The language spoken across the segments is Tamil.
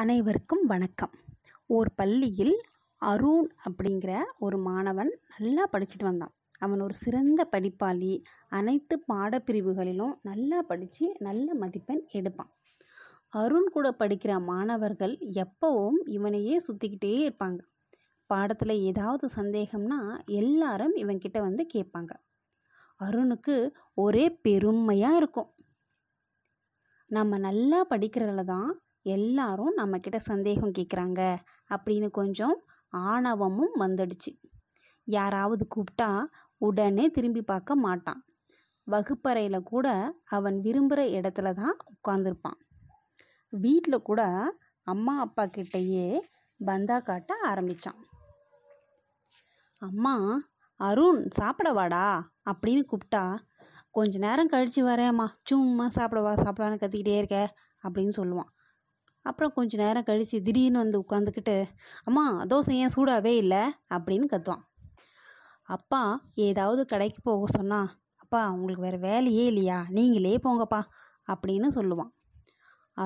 அனைவருக்கும் வணக்கம் ஓர் பள்ளியில் அருண் அப்படிங்கிற ஒரு மாணவன் நல்லா படிச்சுட்டு வந்தான் அவன் ஒரு சிறந்த படிப்பாளி அனைத்து பாடப்பிரிவுகளிலும் நல்லா படித்து நல்ல மதிப்பெண் எடுப்பான் அருண் கூட படிக்கிற மாணவர்கள் எப்போவும் இவனையே சுற்றிக்கிட்டே இருப்பாங்க பாடத்தில் ஏதாவது சந்தேகம்னா எல்லாரும் இவன்கிட்ட வந்து கேட்பாங்க அருணுக்கு ஒரே பெருமையாக இருக்கும் நம்ம நல்லா படிக்கிறதுல தான் எல்லாரும் நம்மக்கிட்ட சந்தேகம் கேட்குறாங்க அப்படின்னு கொஞ்சம் ஆணவமும் வந்துடுச்சு யாராவது கூப்பிட்டா உடனே திரும்பி பார்க்க மாட்டான் வகுப்பறையில் கூட அவன் விரும்புகிற இடத்துல தான் உட்காந்துருப்பான் வீட்டில் கூட அம்மா அப்பா கிட்டேயே பந்தா காட்ட ஆரம்பித்தான் அம்மா அருண் சாப்பிட வாடா அப்படின்னு கூப்பிட்டா கொஞ்ச நேரம் கழித்து வரேம்மா சும்மா சாப்பிடவா சாப்பிடவான்னு கத்திக்கிட்டே இருக்க அப்படின்னு சொல்லுவான் அப்புறம் கொஞ்சம் நேரம் கழித்து திடீர்னு வந்து உட்காந்துக்கிட்டு அம்மா தோசை ஏன் சூடாகவே இல்லை அப்படின்னு கத்துவான் அப்பா ஏதாவது கடைக்கு போக சொன்னால் அப்பா உங்களுக்கு வேறு வேலையே இல்லையா நீங்களே போங்கப்பா அப்படின்னு சொல்லுவான்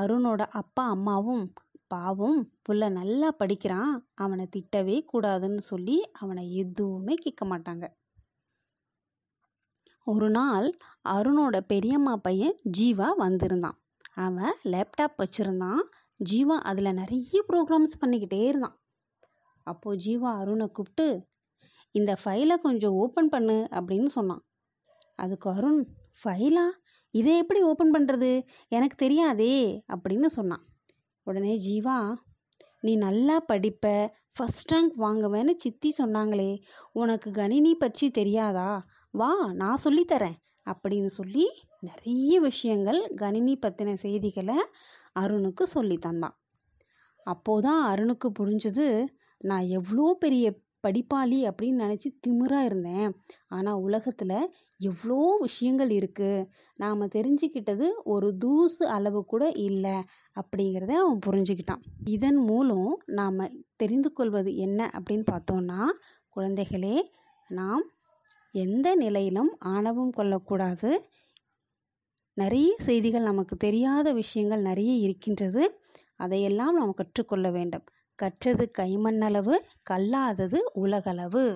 அருணோட அப்பா அம்மாவும் பாவம் புள்ள நல்லா படிக்கிறான் அவனை திட்டவே கூடாதுன்னு சொல்லி அவனை எதுவுமே கேட்க மாட்டாங்க ஒரு நாள் அருணோட பெரியம்மா பையன் ஜீவா வந்திருந்தான் அவன் லேப்டாப் வச்சுருந்தான் ஜீவா அதில் நிறைய ப்ரோக்ராம்ஸ் பண்ணிக்கிட்டே இருந்தான் அப்போது ஜீவா அருணை கூப்பிட்டு இந்த ஃபைலை கொஞ்சம் ஓப்பன் பண்ணு அப்படின்னு சொன்னான் அதுக்கு அருண் ஃபைலா இதை எப்படி ஓப்பன் பண்ணுறது எனக்கு தெரியாதே அப்படின்னு சொன்னான் உடனே ஜீவா நீ நல்லா படிப்ப ஃபஸ்ட் ரேங்க் வாங்குவேன்னு சித்தி சொன்னாங்களே உனக்கு கணினி பற்றி தெரியாதா வா நான் சொல்லித்தரேன் அப்படின்னு சொல்லி நிறைய விஷயங்கள் கணினி பற்றின செய்திகளை அருணுக்கு சொல்லி தந்தான் அப்போதான் தான் அருணுக்கு புரிஞ்சது நான் எவ்வளோ பெரிய படிப்பாளி அப்படின்னு நினச்சி திமிராக இருந்தேன் ஆனால் உலகத்தில் எவ்வளோ விஷயங்கள் இருக்குது நாம் தெரிஞ்சுக்கிட்டது ஒரு தூசு அளவு கூட இல்லை அப்படிங்கிறத அவன் புரிஞ்சுக்கிட்டான் இதன் மூலம் நாம் தெரிந்து கொள்வது என்ன அப்படின்னு பார்த்தோன்னா குழந்தைகளே நாம் எந்த நிலையிலும் ஆணவம் கொள்ளக்கூடாது நிறைய செய்திகள் நமக்கு தெரியாத விஷயங்கள் நிறைய இருக்கின்றது அதையெல்லாம் நாம் கற்றுக்கொள்ள வேண்டும் கற்றது கைமண்ணளவு கல்லாதது உலகளவு